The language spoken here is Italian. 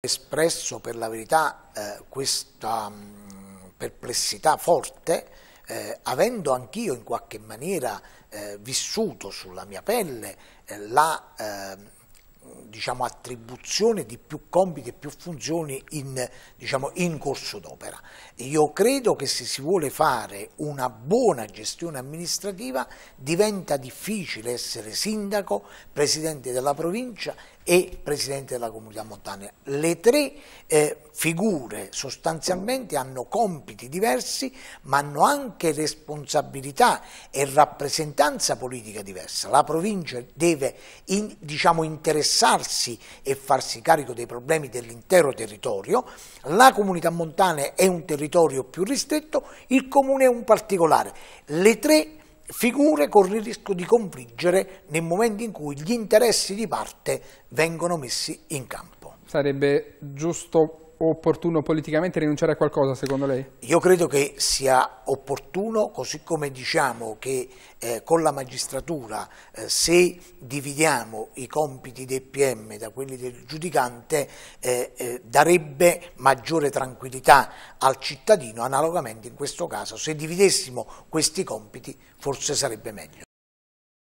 espresso per la verità eh, questa mh, mm, perplessità forte, eh, avendo anch'io in qualche maniera eh, vissuto sulla mia pelle eh, la ehm, diciamo, attribuzione di più compiti e più funzioni in, diciamo, in corso d'opera. Io credo che se si vuole fare una buona gestione amministrativa diventa difficile essere sindaco, presidente della provincia e presidente della comunità montana. Le tre eh, figure sostanzialmente hanno compiti diversi ma hanno anche responsabilità e rappresentanza politica diversa. La provincia deve in, diciamo, interessare interessarsi e farsi carico dei problemi dell'intero territorio, la comunità montana è un territorio più ristretto, il comune è un particolare. Le tre figure con il rischio di confliggere nel momento in cui gli interessi di parte vengono messi in campo. Sarebbe giusto opportuno politicamente rinunciare a qualcosa secondo lei? Io credo che sia opportuno, così come diciamo che eh, con la magistratura eh, se dividiamo i compiti del PM da quelli del giudicante eh, eh, darebbe maggiore tranquillità al cittadino, analogamente in questo caso se dividessimo questi compiti forse sarebbe meglio.